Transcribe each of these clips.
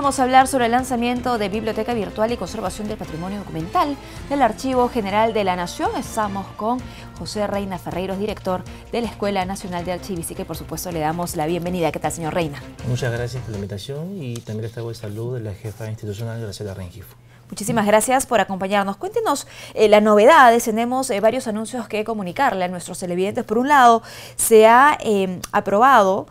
Vamos a hablar sobre el lanzamiento de Biblioteca Virtual y Conservación del Patrimonio Documental del Archivo General de la Nación. Estamos con José Reina Ferreiros, director de la Escuela Nacional de Archivística y que por supuesto le damos la bienvenida. ¿Qué tal, señor Reina? Muchas gracias por la invitación y también les traigo el saludo de la jefa institucional Graciela Rengifo. Muchísimas gracias por acompañarnos. Cuéntenos eh, las novedades. Tenemos eh, varios anuncios que comunicarle a nuestros televidentes. Por un lado, se ha eh, aprobado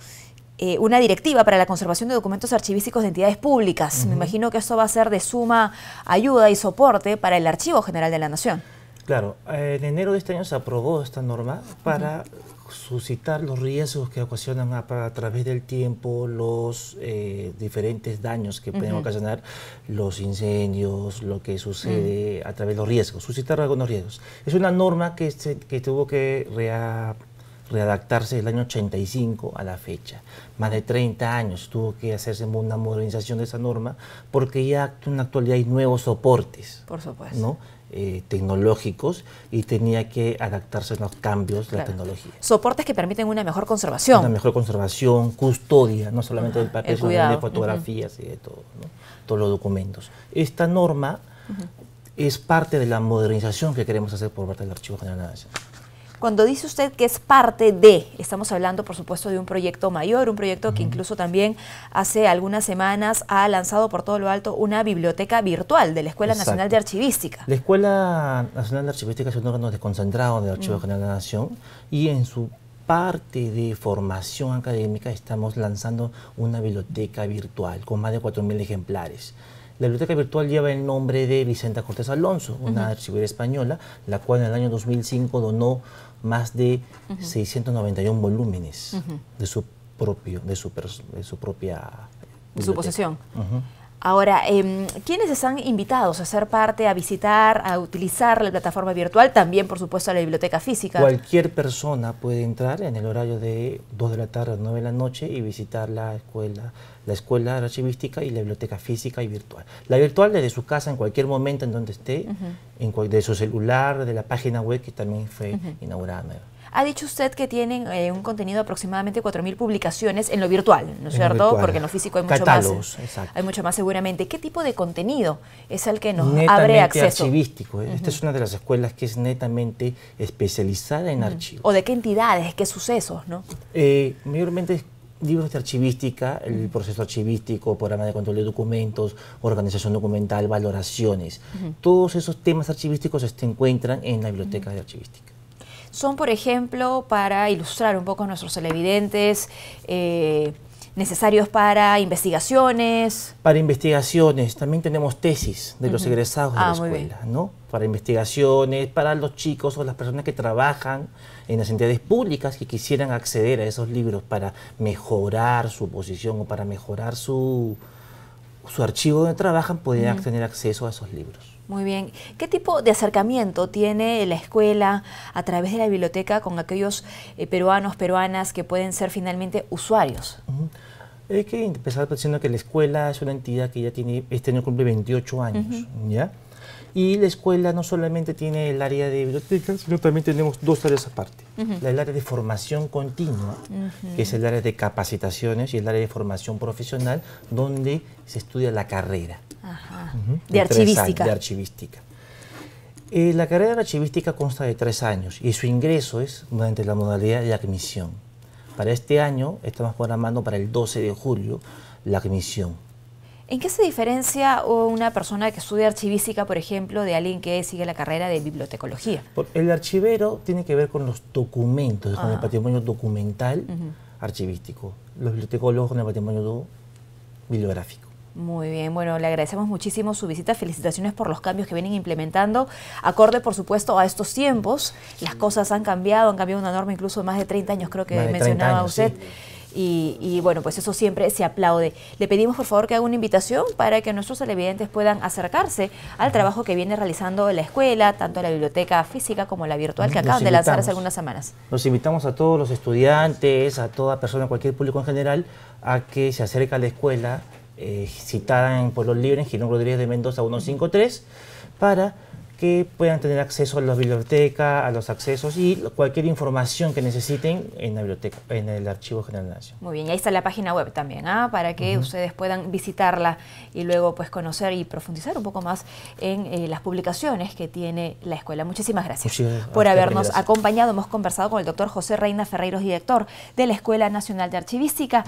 eh, una directiva para la conservación de documentos archivísticos de entidades públicas. Me imagino que eso va a ser de suma ayuda y soporte para el Archivo General de la Nación. Claro, eh, en enero de este año se aprobó esta norma para suscitar los riesgos que ocasionan a, través del tiempo los eh, diferentes daños que pueden ocasionar los incendios, lo que sucede mm. a través de los riesgos, suscitar algunos riesgos. Es una norma que, que tuvo que rea redactarse del año 85 a la fecha. Más de 30 años tuvo que hacerse una modernización de esa norma porque ya en la actualidad hay nuevos soportes. Por supuesto. Eh, tecnológicos y tenía que adaptarse a los cambios de la tecnología. Soportes que permiten una mejor conservación. Una mejor conservación, custodia, no solamente del papel, sino de fotografías y de todo, todos los documentos. Esta norma es parte de la modernización que queremos hacer por parte del Archivo General de Nación. Cuando dice usted que es parte de, estamos hablando por supuesto de un proyecto mayor, un proyecto que incluso también hace algunas semanas ha lanzado por todo lo alto una biblioteca virtual de la Escuela Nacional de Archivística. La Escuela Nacional de Archivística es un órgano desconcentrado del Archivo mm. General de la Nación y en su parte de formación académica estamos lanzando una biblioteca virtual con más de 4.000 ejemplares. La biblioteca virtual lleva el nombre de Vicenta Cortés Alonso, una archivera española, la cual en el año 2005 donó más de 691 volúmenes de su propio, de su, su propia... De su posesión. Ahora, em, ¿quiénes están invitados a ser parte, a visitar, a utilizar la plataforma virtual? También, por supuesto, la biblioteca física. Cualquier persona puede entrar en el horario de 2 de la tarde a 9 de la noche y visitar la escuela, la escuela archivística y la biblioteca física y virtual. La virtual desde su casa, en cualquier momento en donde esté, de su celular, de la página web que también fue inaugurada ha dicho usted que tienen eh, un contenido de aproximadamente 4.000 publicaciones en lo virtual, ¿no es cierto? Porque en lo físico hay mucho más. Hay mucho más seguramente. ¿Qué tipo de contenido es el que nos abre acceso? archivístico. ¿eh? Esta es una de las escuelas que es netamente especializada en archivos. ¿O de qué entidades, qué sucesos, no? Eh, mayormente libros de archivística, el proceso archivístico, programa de control de documentos, organización documental, valoraciones. Todos esos temas archivísticos se encuentran en la biblioteca de archivística son, por ejemplo, para ilustrar un poco a nuestros televidentes, eh, necesarios para investigaciones. Para investigaciones, también tenemos tesis de los egresados de la ah, escuela, ¿no? Para investigaciones, para los chicos o las personas que trabajan en las entidades públicas que quisieran acceder a esos libros para mejorar su posición o para mejorar su, su archivo donde trabajan, podrían tener acceso a esos libros. Muy bien. ¿Qué tipo de acercamiento tiene la escuela a través de la biblioteca con aquellos eh, peruanos, peruanas que pueden ser finalmente usuarios? Es que empezar diciendo que la escuela es una entidad que ya tiene, este año cumple 28 años, ¿ya? Y la escuela no solamente tiene el área de biblioteca, sino también tenemos dos áreas aparte. El área de formación continua, que es el área de capacitaciones, y el área de formación profesional, donde se estudia la carrera. de, archivística. de eh, archivística. la carrera de archivística consta de tres años y su ingreso es mediante la modalidad de admisión. Para este año estamos programando para el 12 de julio la admisión ¿En qué se diferencia una persona que estudia archivística, por ejemplo, de alguien que sigue la carrera de bibliotecología? El archivero tiene que ver con los documentos, con el ah. patrimonio documental archivístico. Los bibliotecólogos con el patrimonio bibliográfico. Muy bien, bueno, le agradecemos muchísimo su visita, felicitaciones por los cambios que vienen implementando, acorde por supuesto a estos tiempos, las cosas han cambiado, han cambiado una norma incluso más de 30 años creo que mencionaba usted. Y, bueno, pues eso siempre se aplaude. Le pedimos por favor que haga una invitación para que nuestros televidentes puedan acercarse al trabajo que viene realizando la escuela, tanto la biblioteca física como la virtual, que acaban de lanzar hace algunas semanas. Nos invitamos a todos los estudiantes, a toda persona, cualquier público en general, a que se acerque a la escuela eh, citada en por Libre, en Gilón Rodríguez de Mendoza 153, para que puedan tener acceso a la biblioteca, a los accesos y cualquier información que necesiten en la biblioteca, en el Archivo General de Nación. Muy bien, y ahí está la página web también, ¿ah? para que ustedes puedan visitarla y luego pues conocer y profundizar un poco más en eh, las publicaciones que tiene la escuela. Muchísimas gracias por habernos acompañado. Hemos conversado con el doctor José Reina Ferreiros, director de la Escuela Nacional de Archivística.